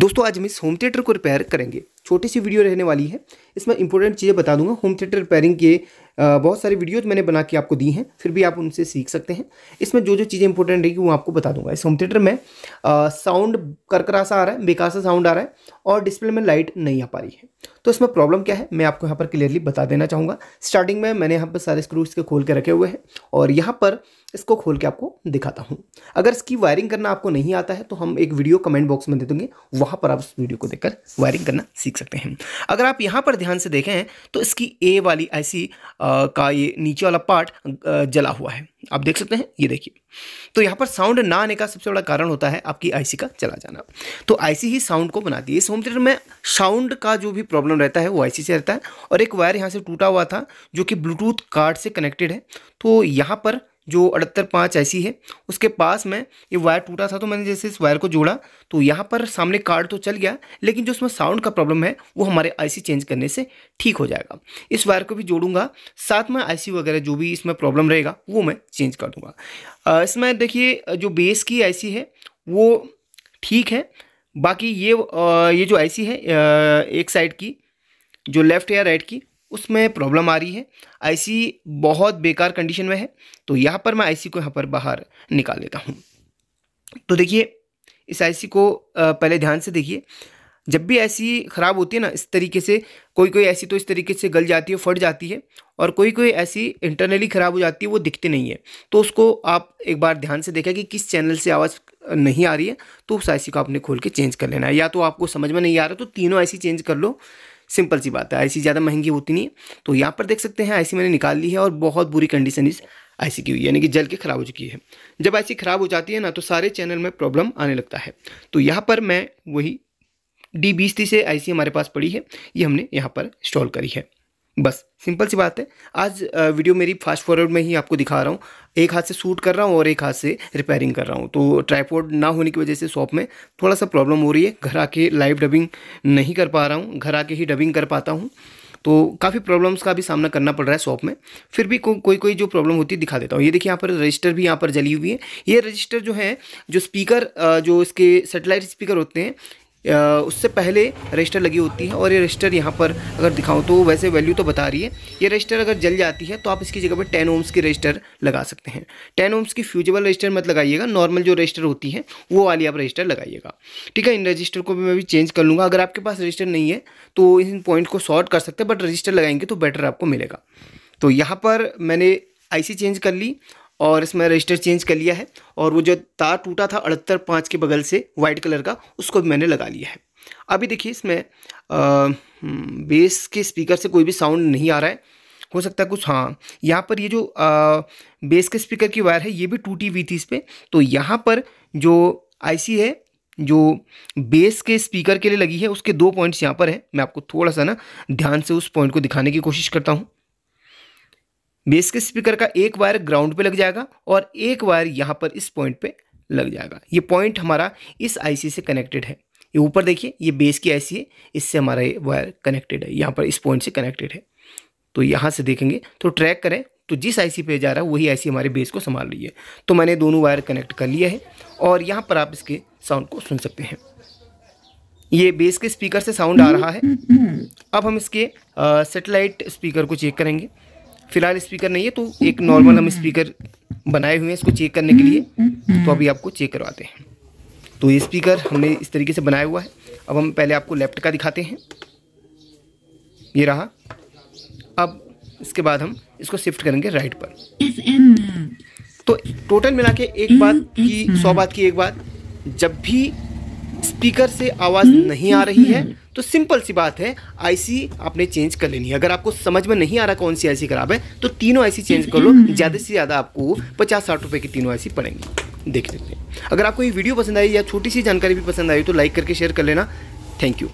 दोस्तों आज हम इस होम थिएटर को रिपेयर करेंगे छोटी सी वीडियो रहने वाली है इसमें इंपॉर्टेंट चीज़ें बता दूंगा होम थिएटर रिपेयरिंग के बहुत सारी वीडियोज़ मैंने बना के आपको दी हैं फिर भी आप उनसे सीख सकते हैं इसमें जो जो चीज़ें इंपॉर्टेंट रहेगी वो आपको बता दूंगा इस होम थिएटर में साउंड करकरा सा आ रहा है बेकार सा साउंड आ रहा है और डिस्प्ले में लाइट नहीं आ पा रही है तो इसमें प्रॉब्लम क्या है मैं आपको यहाँ पर क्लियरली बता देना चाहूँगा स्टार्टिंग में मैंने यहाँ पर सारे स्क्रू इसके खोल के रखे हुए हैं और यहाँ पर इसको खोल के आपको दिखाता हूँ अगर इसकी वायरिंग करना आपको नहीं आता है तो हम एक वीडियो कमेंट बॉक्स में दे देंगे वहाँ पर आप उस वीडियो को देखकर वायरिंग करना सीख सीख सकते हैं अगर आप यहाँ पर ध्यान से देखें तो इसकी ए वाली आईसी का ये नीचे वाला पार्ट जला हुआ है आप देख सकते हैं ये देखिए तो यहाँ पर साउंड ना आने का सबसे बड़ा कारण होता है आपकी आईसी का चला जाना तो आईसी ही साउंड को बनाती है इस होम थिएटर में साउंड का जो भी प्रॉब्लम रहता है वो आईसी से रहता है और एक वायर यहाँ से टूटा हुआ था जो कि ब्लूटूथ कार्ड से कनेक्टेड है तो यहाँ पर जो अड़हत्तर पाँच ऐसी है उसके पास में ये वायर टूटा था तो मैंने जैसे इस वायर को जोड़ा तो यहाँ पर सामने कार्ड तो चल गया लेकिन जो उसमें साउंड का प्रॉब्लम है वो हमारे आईसी चेंज करने से ठीक हो जाएगा इस वायर को भी जोड़ूंगा साथ में आईसी वगैरह जो भी इसमें प्रॉब्लम रहेगा वो मैं चेंज कर दूँगा इसमें देखिए जो बेस की आई है वो ठीक है बाकी ये ये जो आई है एक साइड की जो लेफ़्ट या राइट की उसमें प्रॉब्लम आ रही है आईसी बहुत बेकार कंडीशन में है तो यहाँ पर मैं आईसी को यहाँ पर बाहर निकाल लेता हूँ तो देखिए इस आईसी को पहले ध्यान से देखिए जब भी ऐसी ख़राब होती है ना इस तरीके से कोई कोई ऐसी तो इस तरीके से गल जाती है फट जाती है और कोई कोई ऐसी इंटरनली ख़राब हो जाती है वो दिखती नहीं है तो उसको आप एक बार ध्यान से देखें कि किस चैनल से आवाज़ नहीं आ रही है तो उस ऐसी को आपने खोल के चेंज कर लेना है या तो आपको समझ में नहीं आ रहा तो तीनों ऐसी चेंज कर लो सिंपल सी बात है आईसी ज़्यादा महंगी होती नहीं तो यहाँ पर देख सकते हैं आईसी मैंने निकाल ली है और बहुत बुरी कंडीशन इस आईसी की हुई यानी कि जल के ख़राब हो चुकी है जब आईसी ख़राब हो जाती है ना तो सारे चैनल में प्रॉब्लम आने लगता है तो यहाँ पर मैं वही डी बीस से आई हमारे पास पड़ी है ये हमने यहाँ पर इंस्टॉल करी है बस सिंपल सी बात है आज वीडियो मेरी फास्ट फॉरवर्ड में ही आपको दिखा रहा हूँ एक हाथ से सूट कर रहा हूँ और एक हाथ से रिपेयरिंग कर रहा हूँ तो ट्राईपोर्ड ना होने की वजह से शॉप में थोड़ा सा प्रॉब्लम हो रही है घर आके लाइव डबिंग नहीं कर पा रहा हूँ घर आके ही डबिंग कर पाता हूँ तो काफ़ी प्रॉब्लम्स का भी सामना करना पड़ रहा है शॉप में फिर भी को, कोई कोई जो प्रॉब्लम होती है दिखा देता हूँ ये देखिए यहाँ पर रजिस्टर भी यहाँ पर जली हुई है ये रजिस्टर जो है जो स्पीकर जो इसके सेटेलाइट स्पीकर होते हैं उससे पहले रजिस्टर लगी होती है और ये रजिस्टर यहाँ पर अगर दिखाऊँ तो वैसे वैल्यू तो बता रही है ये रजिस्टर अगर जल जाती है तो आप इसकी जगह पर टेन ओम्स की रजिस्टर लगा सकते हैं टेन ओम्स की फ्यूजेबल रजिस्टर मत लगाइएगा नॉर्मल जो रजिस्टर होती है वो वाली आप रजिस्टर लगाइएगा ठीक है इन रजिस्टर को भी मैं भी चेंज कर लूँगा अगर आपके पास रजिस्टर नहीं है तो इन पॉइंट को शॉर्ट कर सकते हैं बट रजिस्टर लगाएंगे तो बेटर आपको मिलेगा तो यहाँ पर मैंने आईसी चेंज कर ली और इसमें रजिस्टर चेंज कर लिया है और वो जो तार टूटा था अड़हत्तर पाँच के बगल से वाइट कलर का उसको भी मैंने लगा लिया है अभी देखिए इसमें हम्म, बेस के स्पीकर से कोई भी साउंड नहीं आ रहा है हो सकता है कुछ हाँ यहाँ पर ये जो आ, बेस के स्पीकर की वायर है ये भी टूटी हुई थी इस पर तो यहाँ पर जो आईसी है जो बेस के स्पीकर के लिए लगी है उसके दो पॉइंट्स यहाँ पर हैं मैं आपको थोड़ा सा ना ध्यान से उस पॉइंट को दिखाने की कोशिश करता हूँ बेस के स्पीकर का एक वायर ग्राउंड पे लग जाएगा और एक वायर यहाँ पर इस पॉइंट पे लग जाएगा ये पॉइंट हमारा इस आईसी से कनेक्टेड है ये ऊपर देखिए ये बेस की आईसी है इससे हमारा ये वायर कनेक्टेड है यहाँ पर इस पॉइंट से कनेक्टेड है तो यहाँ से देखेंगे तो ट्रैक करें तो जिस आई पे जा रहा है वही आई हमारे बेस को संभाल रही है तो मैंने दोनों वायर कनेक्ट कर लिया है और यहाँ पर आप इसके साउंड को सुन सकते हैं ये बेस के स्पीकर से साउंड आ रहा है अब हम इसके सेटेलाइट स्पीकर को चेक करेंगे फिलहाल स्पीकर नहीं है तो एक नॉर्मल हम स्पीकर बनाए हुए हैं इसको चेक करने के लिए तो अभी आपको चेक करवाते हैं तो ये स्पीकर हमने इस तरीके से बनाया हुआ है अब हम पहले आपको लेफ्ट का दिखाते हैं ये रहा अब इसके बाद हम इसको शिफ्ट करेंगे राइट पर तो टोटल मिला के एक बात mm-hmm. की सौ बात की एक बात जब भी स्पीकर से आवाज़ हम्म, नहीं आ रही है हम्म। तो सिंपल सी बात है आईसी आपने चेंज कर लेनी है अगर आपको समझ में नहीं आ रहा कौन सी आईसी खराब है तो तीनों आईसी चेंज कर लो हम्म, ज़्यादा से ज़्यादा आपको पचास साठ रुपये की तीनों आईसी पड़ेंगी देख लेते हैं अगर आपको ये वीडियो पसंद आई या छोटी सी जानकारी भी पसंद आई तो लाइक करके शेयर कर लेना थैंक यू